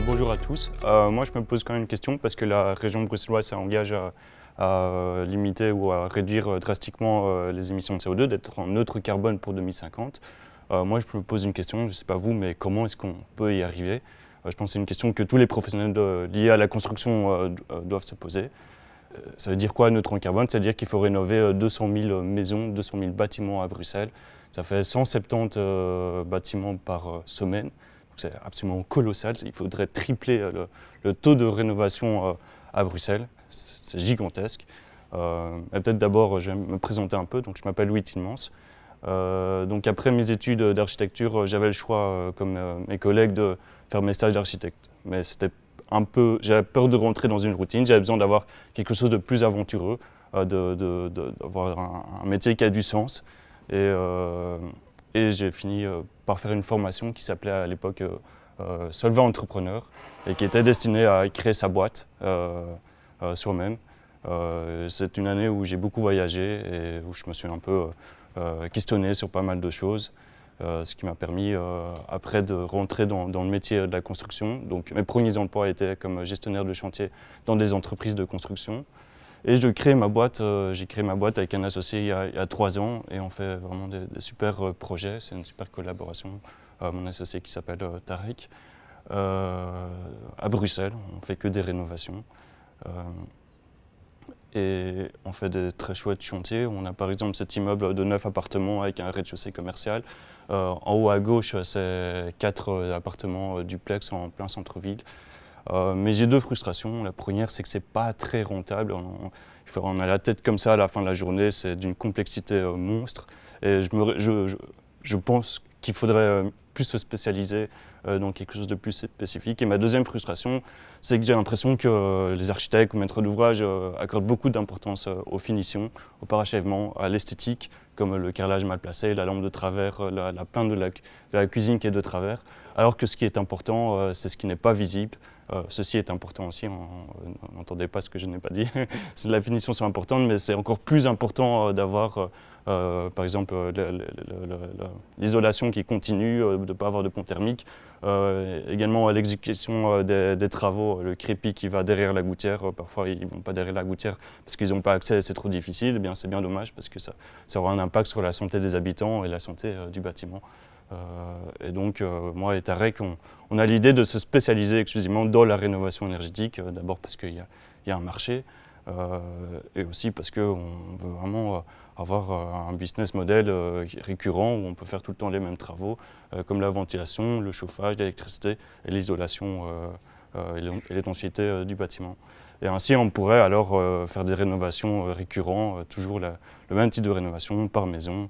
bonjour à tous. Euh, moi, je me pose quand même une question parce que la région bruxelloise s'engage à, euh, limiter ou à réduire euh, drastiquement les émissions de CO2, d'être en neutre carbone pour 2050. moi, je me pose une question, je ne sais pas vous, mais comment est-ce qu'on peut y arriver Je pense que c'est une question que tous les professionnels liés à la construction doivent se poser. Ça veut dire quoi neutre en carbone Ça veut dire qu'il faut rénover 200 000 maisons, 200 000 bâtiments à Bruxelles. Ça fait 170 bâtiments par semaine c'est absolument colossal. Il faudrait tripler euh, le, taux de rénovation euh, à Bruxelles. C'est gigantesque. Euh, peut-être d'abord, je vais me présenter un peu. Donc, je m'appelle Louis Timmons. donc après mes études d'architecture, j'avais le choix, comme mes collègues, de faire mes stages d'architecte. Mais c'était un peu, j'avais peur de rentrer dans une routine, j'avais besoin d'avoir quelque chose de plus aventureux, d'avoir de, un, métier qui a du sens. Et et j'ai fini euh, par faire une formation qui s'appelait à l'époque euh, euh, Solvent Entrepreneur et qui était destinée à créer sa boîte soi-même. C'est une année où j'ai beaucoup voyagé et où je me suis un peu questionné sur pas mal de choses. ce qui m'a permis après de rentrer dans, dans, le métier de la construction. Donc mes premiers emplois étaient comme gestionnaire de chantier dans des entreprises de construction. Et je crée ma boîte, euh, j'ai créé ma boîte avec un associé il y a, trois ans et on fait vraiment des, super euh, projets, c'est une super collaboration. Euh, mon associé qui s'appelle Tarek, à Bruxelles, on fait que des rénovations. Et on fait des très chouettes chantiers. On a par exemple cet immeuble de neuf appartements avec un rez-de-chaussée commercial. en haut à gauche, c'est quatre appartements duplex en plein centre-ville. Euh, mais j'ai deux frustrations. La première, c'est que c'est pas très rentable. On, a la tête comme ça à la fin de la journée, c'est d'une complexité euh, monstre. Et je, pense qu'il faudrait euh, plus se spécialiser dans quelque chose de plus spécifique. Et ma deuxième frustration, c'est que j'ai l'impression que les architectes ou maîtres d'ouvrage accordent beaucoup d'importance aux finitions, au parachèvement, à l'esthétique, comme le carrelage mal placé, la lampe de travers, la, la plainte de la, cuisine qui est de travers, alors que ce qui est important, c'est ce qui n'est pas visible, euh, ceci est important aussi, n'entendez pas ce que je n'ai pas dit. la finition sont importante, mais c'est encore plus important euh, d'avoir, euh, par exemple, l'isolation qui continue, de ne pas avoir de pont thermique. également l'exécution des, travaux, le crépi qui va derrière la gouttière. parfois, ils ne vont pas derrière la gouttière parce qu'ils n'ont pas accès, c'est trop difficile. Eh bien, c'est bien dommage parce que ça, ça aura un impact sur la santé des habitants et la santé du bâtiment. Euh, et donc, euh, moi et Tarek, on, a l'idée de se spécialiser exclusivement dans la rénovation énergétique, euh, d'abord parce qu'il y, a un marché, et aussi parce qu'on veut vraiment avoir un business model récurrent où on peut faire tout le temps les mêmes travaux, comme la ventilation, le chauffage, l'électricité et l'isolation et l'étanchéité du bâtiment. Et ainsi, on pourrait alors faire des rénovations récurrentes, toujours le même type de rénovation par maison,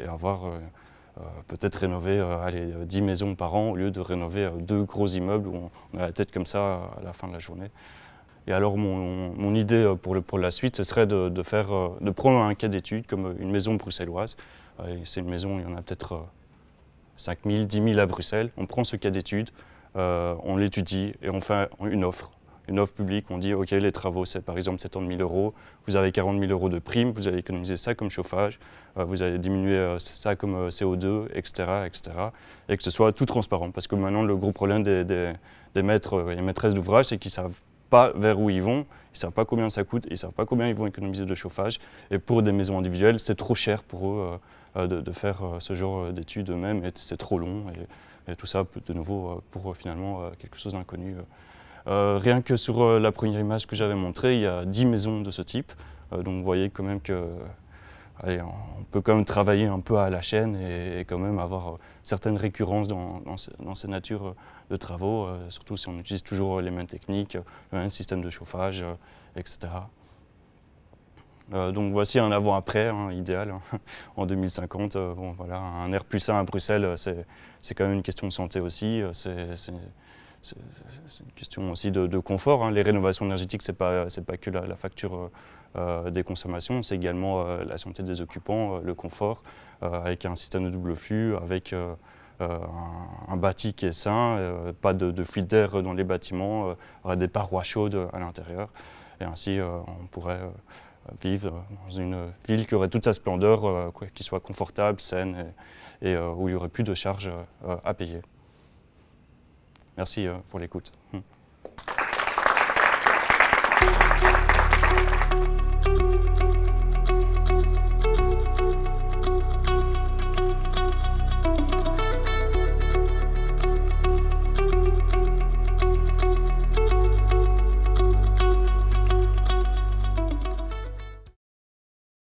et avoir euh, peut-être rénover 10 euh, euh, maisons par an au lieu de rénover deux gros immeubles où on, a la tête comme ça à la fin de la journée. Et alors mon, idée pour, la suite, ce serait de, faire, de prendre un cas d'étude comme une maison bruxelloise. C'est une maison, il y en a peut-être 5 000, 10 000 à Bruxelles. On prend ce cas d'étude, on l'étudie et on fait une offre une offre publique, on dit, OK, les travaux, c'est par exemple 70 000 euros, vous avez 40 000 euros de prime, vous allez économiser ça comme chauffage, euh, vous allez diminuer euh, ça comme CO2, etc., etc. Et que ce soit tout transparent. Parce que maintenant, le gros problème des, maîtres euh, et maîtresses d'ouvrage, c'est qu'ils ne savent pas vers où ils vont, ils ne savent pas combien ça coûte, ils ne savent pas combien ils vont économiser de chauffage. Et pour des maisons individuelles, c'est trop cher pour eux de, faire ce genre d'études eux-mêmes, et c'est trop long. et, tout ça, de nouveau, pour finalement quelque chose d'inconnu. Euh, rien que sur euh, la première image que j'avais montrée, il y a 10 maisons de ce type. Euh, donc vous voyez quand même que on peut quand même travailler un peu à la chaîne et, quand même avoir certaines récurrences dans, ces, natures de travaux, surtout si on utilise toujours les mêmes techniques, le même système de chauffage, etc. donc voici un avant-après, hein, idéal, hein. en 2050. bon, voilà, un air plus sain à Bruxelles, c'est quand même une question de santé aussi c'est une question aussi de, confort. Hein. Les rénovations énergétiques, ce n'est pas, que la, facture euh, euh, des consommations, c'est également euh, la santé des occupants, le confort, avec un système de double flux, avec un, bâti qui est sain, pas de, de fuite d'air dans les bâtiments, des parois chaudes à l'intérieur. Et ainsi, on pourrait vivre dans une ville qui aurait toute sa splendeur, qui soit confortable, saine et, et où il n'y aurait plus de charges à payer. Merci euh, pour l'écoute. Hum.